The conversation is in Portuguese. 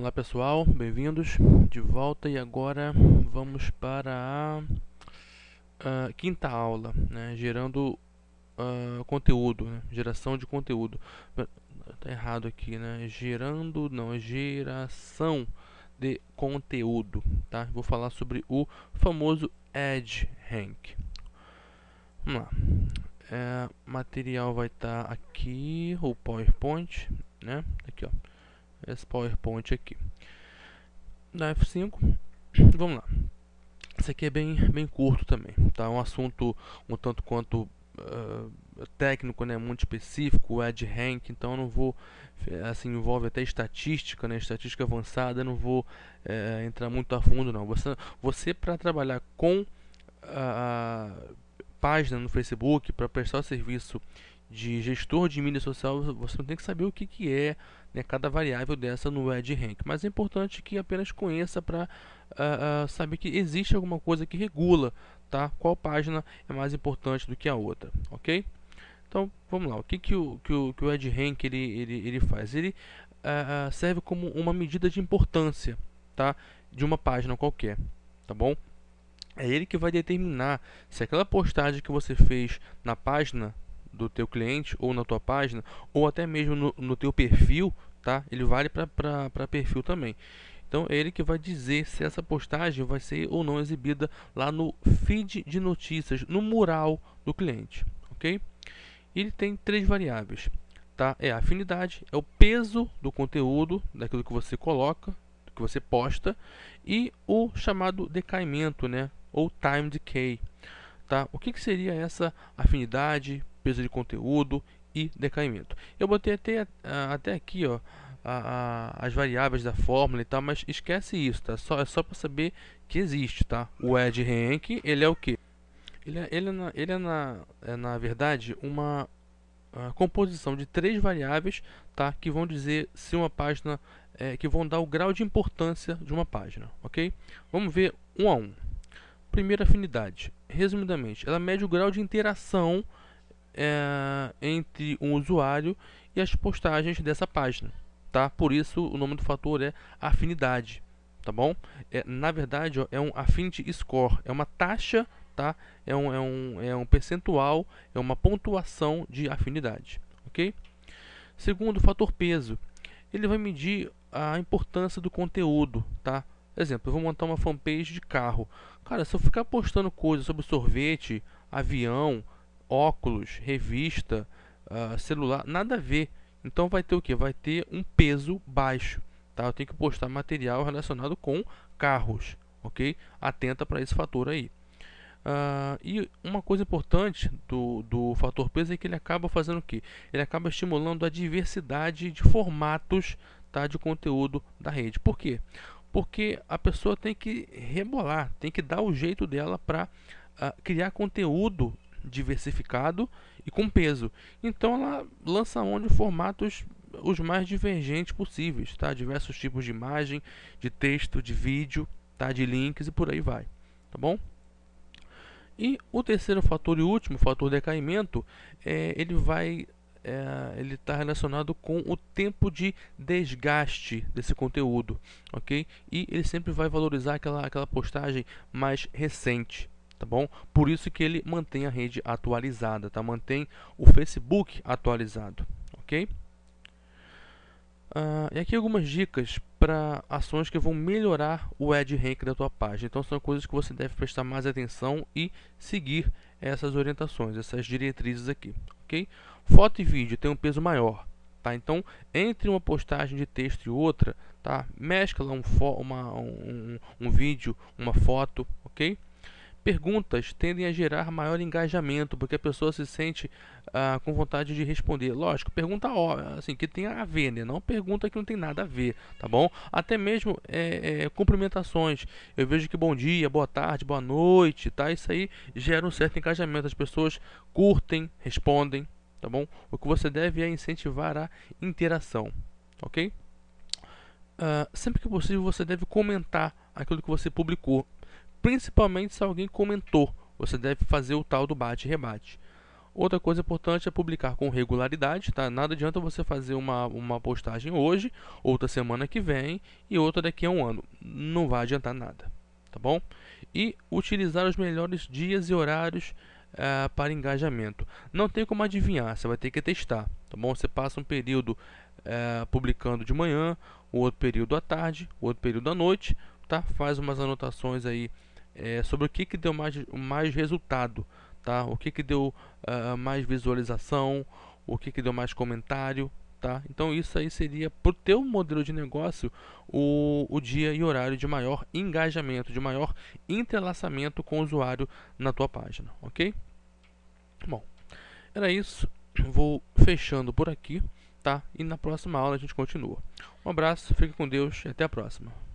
Olá pessoal, bem-vindos de volta e agora vamos para a, a quinta aula, né, gerando uh, conteúdo, né, geração de conteúdo. Tá errado aqui, né? Gerando, não, geração de conteúdo, tá? Vou falar sobre o famoso Edge Rank. Vamos lá. É, material vai estar tá aqui, o PowerPoint, né? Aqui, ó esse PowerPoint aqui. Na F5, vamos lá. Isso aqui é bem, bem curto também, tá? É um assunto um tanto quanto uh, técnico, né? Muito específico, é de rank, então eu não vou, eh, assim, envolve até estatística, né? Estatística avançada, eu não vou uh, entrar muito a fundo, não. Você, você para trabalhar com... Uh, página no Facebook para prestar o serviço de gestor de mídia social, você não tem que saber o que, que é né, cada variável dessa no Rank, Mas é importante que apenas conheça para uh, ah, uh, ah, saber que existe alguma coisa que regula tá? qual página é mais importante do que a outra. ok? Então, vamos lá. O que, que, o, que, o, que o ele, ele, ele faz? Ele uh, serve como uma medida de importância tá? de uma página qualquer. Tá bom? É ele que vai determinar se aquela postagem que você fez na página do teu cliente ou na tua página ou até mesmo no, no teu perfil, tá? Ele vale para perfil também. Então é ele que vai dizer se essa postagem vai ser ou não exibida lá no feed de notícias, no mural do cliente, ok? Ele tem três variáveis, tá? É a afinidade, é o peso do conteúdo, daquilo que você coloca, que você posta, e o chamado decaimento, né? ou time decay. Tá? O que, que seria essa afinidade, peso de conteúdo e decaimento? Eu botei até, até aqui ó, a, a, as variáveis da fórmula e tal, mas esquece isso, tá? Só, é só para saber que existe, tá? O Ed Rank, ele é o que? Ele, é, ele, é na, ele é, na, é, na verdade, uma, composição de três variáveis, tá? Que vão dizer se uma página... É, que vão dar o grau de importância de uma página, ok? Vamos ver um a um. Primeira afinidade. Resumidamente, ela mede o grau de interação é, entre um usuário e as postagens dessa página. Tá? Por isso o nome do fator é afinidade. Tá bom? É, na verdade, ó, é um affinity score, é uma taxa, tá? É um, é, um, é um percentual, é uma pontuação de afinidade. Ok? Segundo, o fator peso. Ele vai medir a importância do conteúdo, tá? Exemplo, eu vou montar uma fanpage de carro. Cara, se eu ficar postando coisas sobre sorvete, avião, óculos, revista, uh, celular, nada a ver. Então vai ter o que? Vai ter um peso baixo. Tá? Eu tenho que postar material relacionado com carros. Ok? Atenta para esse fator aí. Uh, e uma coisa importante do, do fator peso é que ele acaba fazendo o que? Ele acaba estimulando a diversidade de formatos tá, de conteúdo da rede. Por quê? porque a pessoa tem que rebolar, tem que dar o jeito dela para uh, ah, criar conteúdo diversificado e com peso. Então ela lança onde formatos os mais divergentes possíveis, tá? Diversos tipos de imagem, de texto, de vídeo, tá? De links e por aí vai, tá bom? E o terceiro fator e último fator decaimento, é, ele vai é, ele está relacionado com o tempo de desgaste desse conteúdo, ok? E ele sempre vai valorizar aquela, aquela postagem mais recente, tá bom? Por isso que ele mantém a rede atualizada, tá? Mantém o Facebook atualizado, ok? Uh, e aqui algumas dicas para ações que vão melhorar o ad rank da tua página. Então são coisas que você deve prestar mais atenção e seguir essas orientações, essas diretrizes aqui, ok? Foto e vídeo tem um peso maior, tá? Então, entre uma postagem de texto e outra, tá? Mescla um, uma, um, um vídeo, uma foto, ok? Perguntas tendem a gerar maior engajamento, porque a pessoa se sente ah, com vontade de responder. Lógico, pergunta assim, que tem a ver, né? Não pergunta que não tem nada a ver, tá bom? Até mesmo é, é, cumprimentações. Eu vejo que bom dia, boa tarde, boa noite, tá? Isso aí gera um certo engajamento. As pessoas curtem, respondem, tá bom? O que você deve é incentivar a interação, ok? Uh, sempre que possível você deve comentar aquilo que você publicou principalmente se alguém comentou. Você deve fazer o tal do bate-rebate. Outra coisa importante é publicar com regularidade, tá? Nada adianta você fazer uma, uma postagem hoje, outra semana que vem e outra daqui a um ano. Não vai adiantar nada, tá bom? E utilizar os melhores dias e horários uh, para engajamento. Não tem como adivinhar, você vai ter que testar, tá bom? Você passa um período uh, publicando de manhã, outro período à tarde, outro período à noite, tá? Faz umas anotações aí é, sobre o que, que deu mais, mais resultado, tá? O que, que deu uh, mais visualização, o que, que deu mais comentário, tá? Então isso aí seria para o teu modelo de negócio o, o dia e horário de maior engajamento, de maior entrelaçamento com o usuário na tua página, ok? Bom, era isso. Vou fechando por aqui, tá? E na próxima aula a gente continua. Um abraço, fique com Deus e até a próxima.